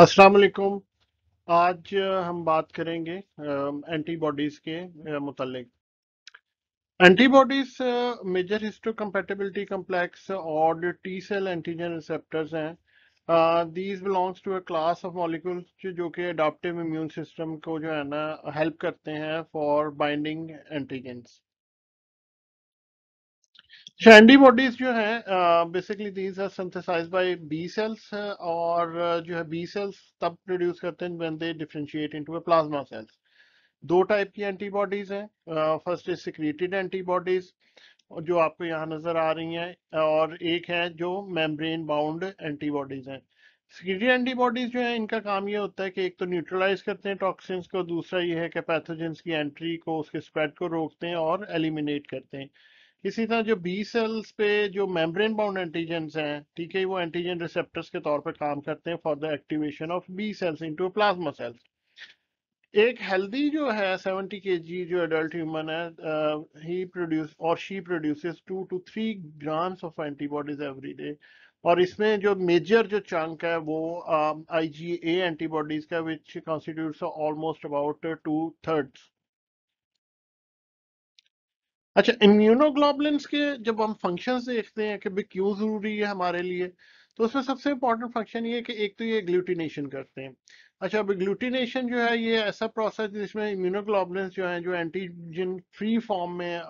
असलकुम आज हम बात करेंगे एंटीबॉडीज के मुतलिक एंटीबॉडीज मेजर हिस्टोकम्पेटेबिलिटी कम्प्लेक्स और टी सेल एंटीजन रिसेप्टर्स हैं these belongs to a class of molecule जो कि अडाप्टिव इम्यून सिस्टम को जो है ना हेल्प करते हैं फॉर बाइंडिंग एंटीजेंस एंटीबॉडीज जो है basically these are synthesize by B cells और जो है बी सेल्स तब प्रोड्यूस करते हैं when they differentiate into a plasma cells दो टाइप की एंटीबॉडीज हैं फर्स्ट इज सिक्रेटेड एंटीबॉडीज जो आपको यहाँ नजर आ रही हैं और एक है जो मेम्ब्रेन बाउंड एंटीबॉडीज हैं सिक्रेटेड एंटीबॉडीज जो है इनका काम ये होता है कि एक तो न्यूट्रलाइज करते हैं टॉक्सिन्स को दूसरा ये है कि पैथोजेंस की एंट्री को उसके स्प्रेड को रोकते हैं और एलिमिनेट करते हैं इसी तरह जो बी सेल्स पे जो मेम्ब्रेन बाउंड एंटीजेंस हैं ठीक है वो एंटीजन रिसेप्टर्स के तौर पे काम करते हैं for the activation of B cells into plasma cells एक हेल्दी जो है 70 केजी जो एडल्ट ह्यूमन है ही प्रोड्यूस और she produces two to three grams of antibodies every day और इसमें जो मेजर जो चंक है वो आई जी ए एंटीबॉडीज का which constitute almost about two thirds अच्छा इम्यूनोग्लोबुलिन्स के जब हम फंक्शन देखते हैं कि भी क्यों ज़रूरी है हमारे लिए तो उसमें सबसे इम्पोर्टेंट फंक्शन ये है कि एक तो ये ग्लूटिनेशन करते हैं अच्छा अब ग्लूटिनेशन जो है ये ऐसा प्रोसेस जिसमें इम्यूनोग्लोबुलिन्स जो है जो एंटीजन फ्री फॉर्म में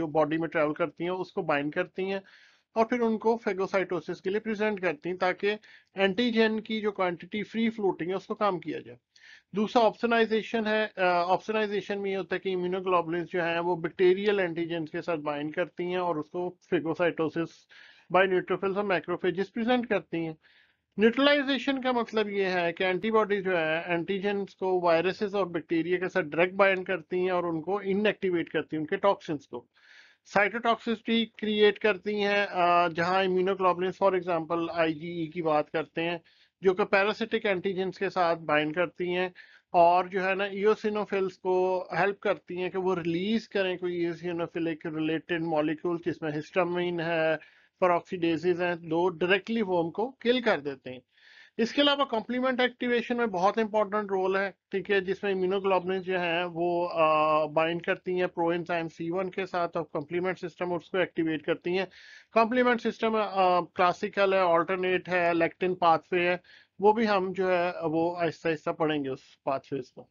जो बॉडी में ट्रेवल करती हैं उसको बाइंड करती हैं और फिर उनको फेगोसाइटोसिस के लिए प्रेजेंट करती हैं ताकि एंटीजन की जो क्वांटिटी फ्री फ्लोटिंग है उसको काम किया जाए दूसरा ऑप्शनाइजेशन है ऑप्शनाइजेशन में ये होता है कि इम्यूनोग्लोबुलिन जो है वो बैक्टीरियल एंटीजन के साथ बाइंड करती हैं और उसको फिगोसाइटोसिस बाई न्यूट्रोफिल्स और माइक्रोफेजिस प्रेजेंट करती हैं न्यूट्रलाइजेशन का मतलब ये है कि एंटीबॉडी जो है एंटीजन को वायरसेस और बैक्टीरिया के साथ ड्रग बाइंड करती हैं और उनको इनएक्टिवेट करती हैं उनके टॉक्सिन को साइटोटॉक्सिसिटी क्रिएट करती हैं जहाँ इम्यूनोग्लोबुलिन फॉर एग्जाम्पल आई की बात करते हैं जो कि पैरासिटिक एंटीजेंस के साथ बाइंड करती हैं और जो है ना ईसिनोफिल्स को हेल्प करती हैं कि वो रिलीज करें कोई ईओसिनोफिलिक रिलेटेड मॉलिक्यूल जिसमें हिस्टामिन है फॉरऑक्सीडेजेज हैं दो डायरेक्टली वो को किल कर देते हैं इसके अलावा कॉम्प्लीमेंट एक्टिवेशन में बहुत इंपॉर्टेंट रोल है ठीक है जिसमें इम्यूनोग्लोबिन जो है वो बाइंड करती हैं प्रो एंजाइम सी वन के साथ और कॉम्प्लीमेंट सिस्टम उसको एक्टिवेट करती हैं कॉम्प्लीमेंट सिस्टम क्लासिकल है ऑल्टरनेट है लेक्टिन पाथवे है वो भी हम जो है वो आहिस्ता आहिस्ता पढ़ेंगे उस पाथवेज को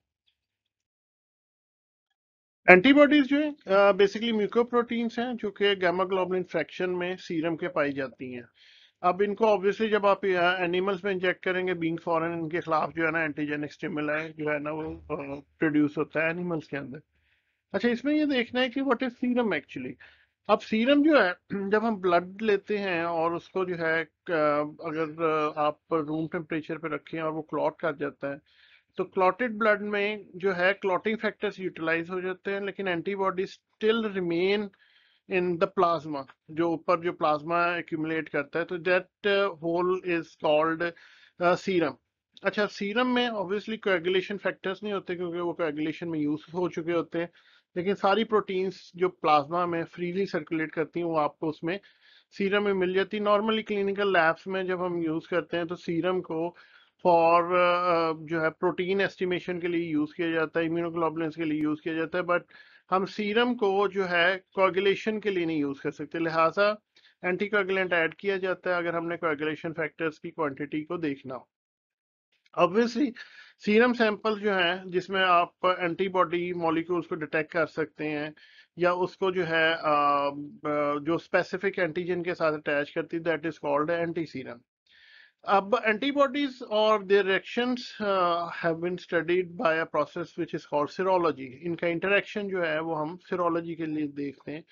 एंटीबॉडीज जो है बेसिकली म्यूकोप्रोटीन्स हैं जो कि गैमा ग्लोबुलिन फ्रैक्शन में सीरम के पाई जाती हैं अब इनको ऑब्वियसली जब आप एनिमल्स में इंजेक्ट करेंगे बींग फॉरन इनके खिलाफ जो है ना एंटीजेनिक स्टिमुलाई जो है ना वो प्रोड्यूस होता है एनिमल्स के अंदर अच्छा इसमें ये देखना है कि व्हाट इज सीरम एक्चुअली अब सीरम जो है जब हम ब्लड लेते हैं और उसको जो है अगर आप रूम टेम्परेचर पे रखें और वो क्लॉट कर जाता है तो क्लॉटेड ब्लड में जो है क्लॉटिंग फैक्टर्स यूटिलाइज हो जाते हैं लेकिन antibody still remain in the plasma जो ऊपर जो प्लाज्मा accumulate करता है तो that hole is called uh, अच्छा सीरम में ऑब्वियसली कोएगुलेशन फैक्टर्स नहीं होते क्योंकि वो कोएगुलेशन में यूज हो चुके होते हैं लेकिन सारी प्रोटीन्स जो प्लाज्मा में फ्रीली सर्कुलेट करती हैं वो आपको उसमें सीरम में मिल जाती है नॉर्मली क्लिनिकल लैब्स में जब हम यूज़ करते हैं तो सीरम को फॉर uh, uh, जो है प्रोटीन एस्टिमेशन के लिए यूज़ किया जाता है इम्यूनोग्लोबुलेंस के लिए यूज़ किया जाता है बट हम सीरम को जो है कोगुलेशन के लिए नहीं यूज कर सकते लिहाजा एंटी कोगुलेंट ऐड किया जाता है अगर हमने कोगुलेशन फैक्टर्स की क्वांटिटी को देखना हो ऑब्वियसली सीरम सैंपल जो है जिसमें आप एंटीबॉडी मॉलिक्यूल्स को डिटेक्ट कर सकते हैं या उसको जो है जो स्पेसिफिक एंटीजन के साथ अटैच करती है that is called anti serum अब एंटीबॉडीज और their reactions have been studied by a process which is called serology इनका इंटरेक्शन जो है वो हम सीरोलॉजी के लिए देखते हैं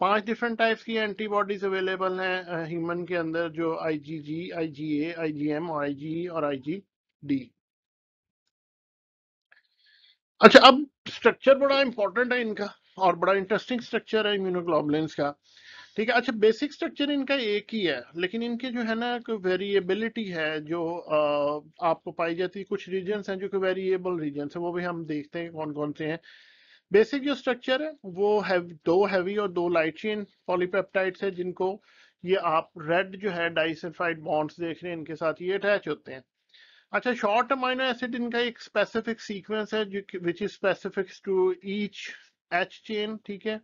पांच डिफरेंट टाइप्स की एंटीबॉडीज अवेलेबल हैं ह्यूमन uh, के अंदर जो आईजीजी आईजीए आईजीएम और आईजीई e और आईजीडी अच्छा अब स्ट्रक्चर बड़ा इंपॉर्टेंट है इनका और बड़ा इंटरेस्टिंग स्ट्रक्चर है इम्यूनोग्लोबुलेंस का ठीक है अच्छा बेसिक स्ट्रक्चर इनका एक ही है लेकिन इनके जो है ना वेरिएबिलिटी है जो आ, आपको पाई जाती है कुछ रीजन हैं जो कि वेरिएबल रीजन है वो भी हम देखते हैं कौन कौन से हैं बेसिक जो स्ट्रक्चर है वो है दो हैवी और दो लाइट चेन पॉलीपेप्टाइड्स है जिनको ये आप रेड जो है डाइसफाइड बॉन्ड्स देख रहे हैं इनके साथ ये अटैच होते हैं अच्छा शॉर्ट अमाइनो एसिड इनका एक स्पेसिफिक सीक्वेंस है which is specific to each H chain ठीक है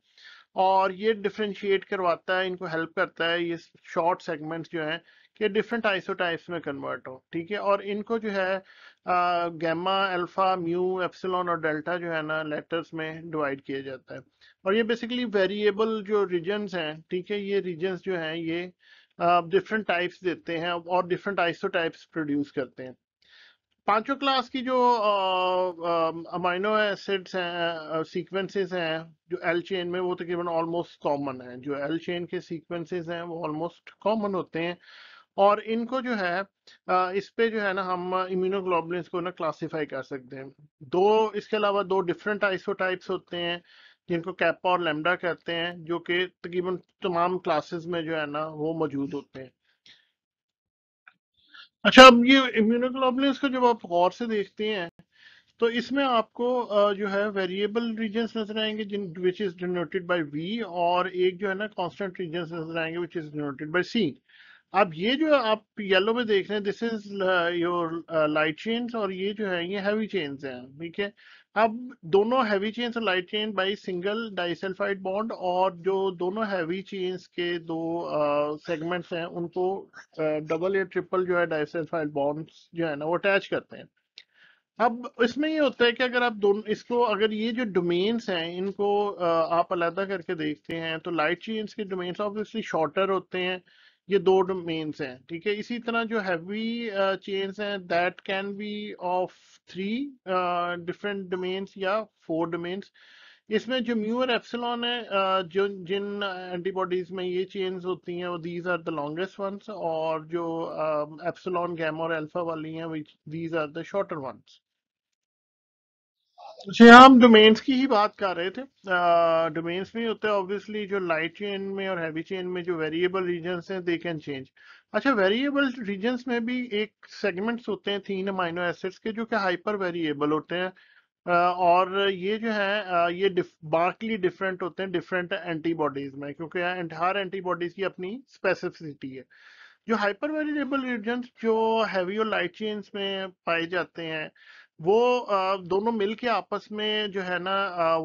और ये डिफ्रेंशिएट करवाता है इनको हेल्प करता है ये शॉर्ट सेगमेंट्स जो हैं कि डिफरेंट आइसोटाइप्स में कन्वर्ट हो ठीक है और इनको जो है गैमा अल्फा म्यू एप्सिलॉन और डेल्टा जो है ना लेटर्स में डिवाइड किया जाता है और ये बेसिकली वेरिएबल जो रीजन्स हैं ठीक है ये रीजन्स जो हैं ये डिफरेंट टाइप्स देते हैं और डिफरेंट आइसोटाइप्स प्रोड्यूस करते हैं पांचों क्लास की जो अमाइनो एसिड्स हैं सीक्वेंसेस हैं जो एल चेन में वो तकरीबन ऑलमोस्ट कॉमन है जो एल चेन के सीक्वेंसेस हैं वो ऑलमोस्ट कॉमन होते हैं और इनको जो है आ, इस पे जो है ना हम इम्यूनोग्लोबुलिन को ना क्लासिफाई कर सकते हैं दो इसके अलावा दो डिफरेंट आइसोटाइप्स होते हैं जिनको कैपा और लेमडा कहते हैं जो कि तकरीबन तमाम क्लासेस में जो है ना वो मौजूद होते हैं अच्छा अब ये इम्यूनोग्लोबुलिन्स को जब आप गौर से देखते हैं तो इसमें आपको जो है वेरिएबल रीजन नजर आएंगे जिन which is denoted by V और एक जो है ना कॉन्स्टेंट रीजन नजर आएंगे which is denoted by C अब ये जो आप येलो में देख रहे हैं this is your light chains और ये जो है ये हैवी चेन्स हैं ठीक है अब दोनों हैवी चेन्स और light chain by single disulphide bond और जो दोनों हैवी चेन्स के दो सेगमेंट्स uh, हैं उनको डबल uh, या ट्रिपल जो है डाइसल्फाइड बॉन्ड्स जो है ना वो अटैच करते हैं अब इसमें ये होता है कि अगर आप दोनों इसको अगर ये जो डोमेन्स हैं इनको uh, आप अलहदा करके देखते हैं तो लाइट चेन्स के डोमेन्स ऑब्वियसली शॉर्टर होते हैं ये दो डोमेन्स हैं ठीक है इसी तरह जो हैवी चेन्स uh, हैं that can be of three different domains या फोर डोमेन्स इसमें जो म्यू और एप्सिलॉन है uh, जो जिन एंटीबॉडीज में ये चेन्स होती हैं वो these are the longest ones और जो एप्सिलॉन um, गैमा और अल्फा वाली हैं which these are the shorter ones जी हम डोमेन्स की ही बात कर रहे थे डोमेन्स uh, में होता है ऑब्वियसली जो लाइट चेन में और हैवी चेन में जो वेरिएबल रीजन हैं दे कैन चेंज अच्छा वेरिएबल रीजन में भी एक सेगमेंट्स होते हैं थीन अमाइनो एसिड्स के जो कि हाइपर वेरिएबल होते हैं uh, और ये जो है uh, ये बार्कली डिफरेंट होते हैं डिफरेंट एंटीबॉडीज में क्योंकि हर एंटीबॉडीज की अपनी स्पेसिफिसिटी है जो हाइपर वेरिएबल रीजन जो हैवी और लाइट चेन्स में पाए जाते हैं वो दोनों मिलके आपस में जो है ना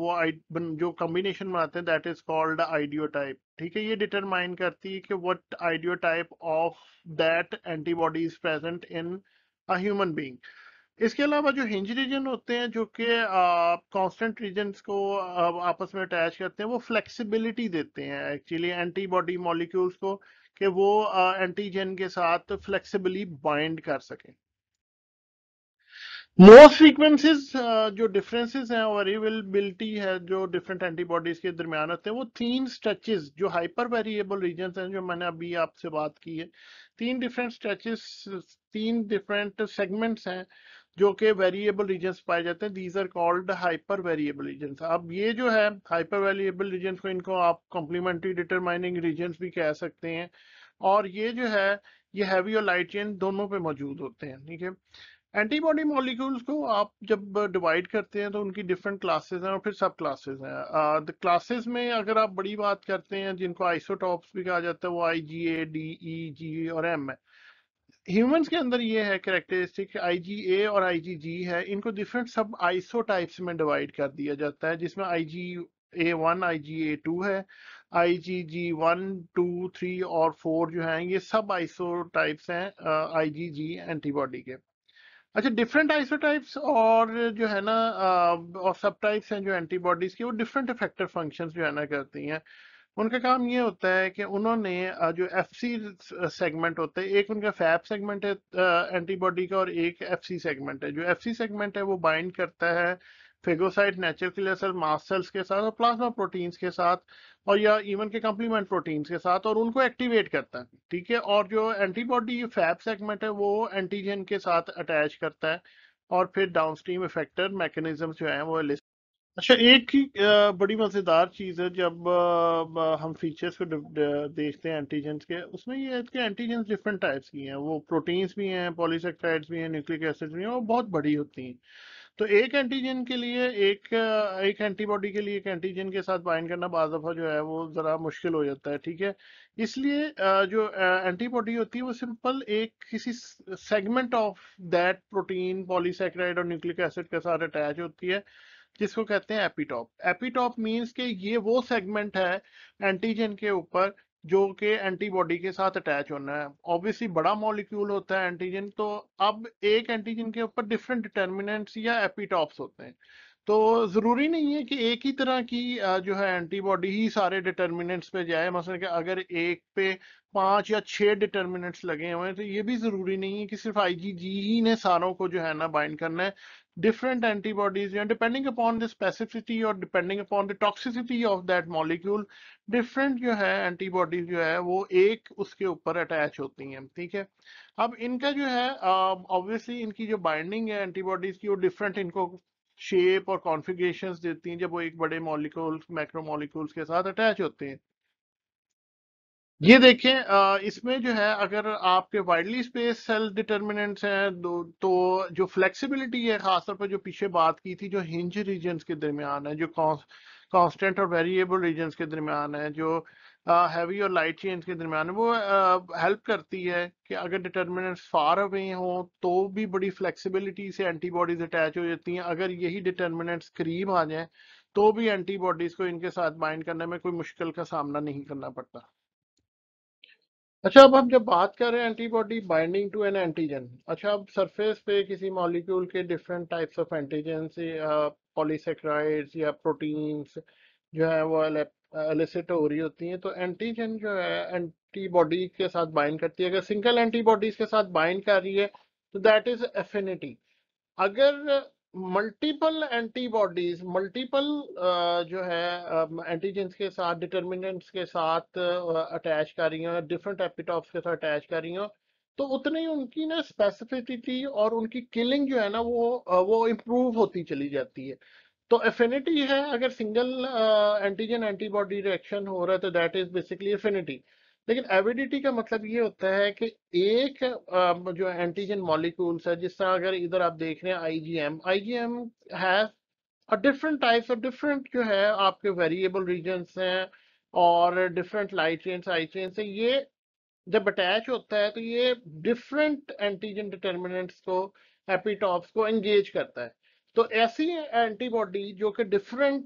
वो जो कॉम्बिनेशन बनाते हैं दैट इज कॉल्ड आइडियोटाइप ठीक है ये डिटरमाइन करती है कि what idiotype of that antibody is present in a human being इसके अलावा जो हिंज रीजन होते हैं जो कि कांस्टेंट रीजन को आपस में अटैच करते हैं वो फ्लेक्सिबिलिटी देते हैं एक्चुअली एंटीबॉडी मॉलिक्यूल्स को कि वो एंटीजन uh, के साथ फ्लेक्सिबली बाइंड कर सकें लोअर फ्रीक्वेंसीज uh, जो डिफरेंसेस हैं और एवेलेबिलिटी है जो डिफरेंट एंटीबॉडीज के दरमियान होते हैं वो तीन स्ट्रेचेस जो हाइपर वेरिएबल रीजन हैं जो मैंने अभी आपसे बात की है तीन डिफरेंट स्ट्रेचेस तीन डिफरेंट सेगमेंट्स हैं जो कि वेरिएबल रीजन पाए जाते हैं these are called hyper variable region अब ये जो है हाइपर वेरिएबल रीजन को इनको आप कॉम्प्लीमेंट्री डिटरमाइनिंग रीजन भी कह सकते हैं और ये जो है ये हैवी और लाइट चेन दोनों पे मौजूद होते हैं ठीक है एंटीबॉडी मॉलिक्यूल्स को आप जब डिवाइड uh, करते हैं तो उनकी डिफरेंट क्लासेस हैं और फिर सब क्लासेस हैं द uh, क्लासेस में अगर आप बड़ी बात करते हैं जिनको आइसोटॉप्स भी कहा जाता है वो आई जी ए डी ई जी और एम है ह्यूमंस के अंदर ये है करेक्टरिस्टिक आई जी ए और आई जी जी है इनको डिफरेंट सब आइसो टाइप्स में डिवाइड कर दिया जाता है जिसमें आई जी ए one I ji A two है I G G one two three और फोर जो हैं ये सब आइसो टाइप्स हैं आई जी जी एंटीबॉडी के अच्छा डिफरेंट आइसोटाइप्स और जो है ना और सब टाइप्स हैं जो एंटीबॉडीज की वो डिफरेंट इफेक्टर फंक्शंस जो है ना करती हैं उनका काम ये होता है कि उन्होंने जो एफ सी सेगमेंट होता है एक उनका फैप सेगमेंट है एंटीबॉडी का और एक एफ सी सेगमेंट है जो एफ सी सेगमेंट है वो बाइंड करता है phagocyte natural killer cell mast cells के साथ और प्लाज्मा प्रोटीन्स के साथ और या इवन के कम्प्लीमेंट प्रोटीन्स के साथ और उनको एक्टिवेट करता है ठीक है और जो एंटीबॉडी फैब सेगमेंट है वो एंटीजन के साथ अटैच करता है और फिर डाउन स्ट्रीम इफेक्टर मैकेनिज्म जो है वो अच्छा एक ही बड़ी मज़ेदार चीज़ है जब हम फीचर्स को देखते हैं एंटीजन के उसमें ये है कि एंटीजन डिफरेंट टाइप्स की हैं वो प्रोटीन्स भी हैं पॉलीसेक्टाइड्स भी हैं न्यूक्लिक एसिड्स भी हैं वो बहुत बड़ी होती हैं तो एक एंटीजन के लिए एक एक एंटीबॉडी के लिए एक एंटीजन के साथ बाइंड करना बाज दफ़ा जो है वो ज़रा मुश्किल हो जाता है ठीक है इसलिए जो एंटीबॉडी होती है वो सिंपल एक किसी segment of that protein polysaccharide और न्यूक्लिक एसिड के साथ अटैच होती है जिसको कहते हैं एपीटॉप एपीटॉप मीन्स के ये वो सेगमेंट है एंटीजन के ऊपर जो कि एंटीबॉडी के साथ अटैच होना है ऑब्वियसली बड़ा मॉलिक्यूल होता है एंटीजन तो अब एक एंटीजन के ऊपर डिफरेंट डिटर्मिनेंट्स या एपिटॉप्स होते हैं तो ज़रूरी नहीं है कि एक ही तरह की जो है एंटीबॉडी ही सारे डिटर्मिनेंट्स पे जाए मसलन कि अगर एक पे पांच या छह डिटर्मिनेंट्स लगे हुए हैं तो ये भी ज़रूरी नहीं है कि सिर्फ आईजीजी ही ने सारों को जो है ना बाइंड करना है different antibodies you know, depending upon the specificity or depending upon the toxicity of that molecule different you have antibodies you have wo ek uske upar attach hoti hain theek hai ab inka jo hai uh, obviously inki binding antibodies ki wo different inko shape or configurations deti hain jab wo ek bade molecules macromolecules ke sath attach hote hain ये देखें इसमें जो है अगर आपके widely space cell determinants हैं तो जो फ्लेक्सिबिलिटी है खासतौर पर जो पीछे बात की थी जो हिंज रीजन्स के दरमियान है जो कांस्टेंट और वेरिएबल रीजन्स के दरमियान है जो हैवी और लाइट चेंज के दरमियान वो हेल्प करती है कि अगर डिटर्मिनेंट्स फार अवे हों तो भी बड़ी फ्लेक्सिबिलिटी से एंटीबॉडीज अटैच हो जाती हैं अगर यही डिटर्मिनेंट्स करीब आ जाए तो भी एंटीबॉडीज को इनके साथ बाइंड करने में कोई मुश्किल का सामना नहीं करना पड़ता अच्छा अब हम जब बात कर रहे हैं antibody binding to an antigen अच्छा अब सरफेस पे किसी मॉलिक्यूल के different types of antigen polysaccharides या प्रोटीन्स जो है वो एलिसिट हो रही होती हैं तो एंटीजन जो है एंटीबॉडी के साथ बाइंड करती है अगर सिंगल एंटीबॉडीज के साथ बाइंड कर रही है तो दैट इज एफिनिटी अगर मल्टीपल एंटीबॉडीज मल्टीपल जो है एंटीजेंस um, के साथ डिटर्मिनेंट्स के साथ अटैच uh, कर रही हो डिफरेंट एपिटॉप्स के साथ अटैच कर रही हो तो उतनी उनकी ना स्पेसिफिसिटी और उनकी किलिंग जो है ना वो uh, वो इम्प्रूव होती चली जाती है तो एफिनिटी है अगर सिंगल एंटीजन एंटीबॉडी रिएक्शन हो रहा है तो दैट इज बेसिकली एफिनिटी लेकिन एविडिटी का मतलब ये होता है कि एक जो एंटीजन मॉलिक्यूल्स है जिस तरह अगर इधर आप देख रहे हैं आईजीएम आईजीएम हैज और डिफरेंट टाइप्स और डिफरेंट जो है आपके वेरिएबल रीजन हैं और डिफरेंट लाइट रेंस आई रेंस हैं ये जब अटैच होता है तो ये डिफरेंट एंटीजन डिटर्मिनेंट्स को एपीटॉप्स को एंगेज करता है तो ऐसी एंटीबॉडी जो कि डिफरेंट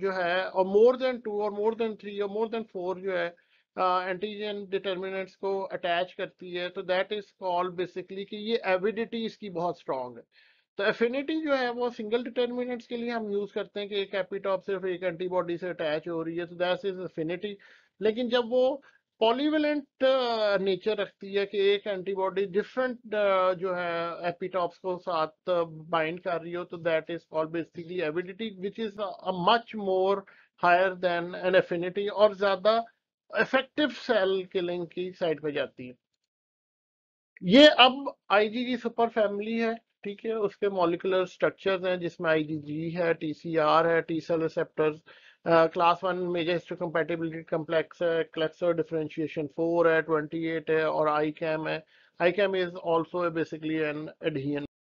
जो है और मोर देन टू और मोर देन थ्री और मोर देन फोर जो है एंटीजन डिटर्मिनेंट्स को अटैच करती है तो दैट इज कॉल्ड बेसिकली कि ये एविडिटी इसकी बहुत स्ट्रांग है तो एफिनिटी जो है वो सिंगल डिटर्मिनेंट्स के लिए हम यूज करते हैं कि एक एपिटॉप सिर्फ एक एंटीबॉडी से अटैच हो रही है तो दैट इज एफिनिटी लेकिन जब वो पॉलीवेलेंट नेचर रखती है कि एक एंटीबॉडी डिफरेंट जो है एपिटॉप्स को साथ बाइंड कर रही हो तो that is called basically avidity which is much more higher than an affinity और ज्यादा इफेक्टिव सेल किलिंग की साइड पे जाती है ये अब आईजीजी सुपर फैमिली है ठीक है उसके मॉलिकुलर स्ट्रक्चर्स हैं जिसमें आईजीजी है टीसीआर है T cell receptors class one major histocompatibility complex है क्लस्टर डिफरेंशिएशन फोर है ट्वेंटी एट है और आई कैम है ICAM is also basically an एडियन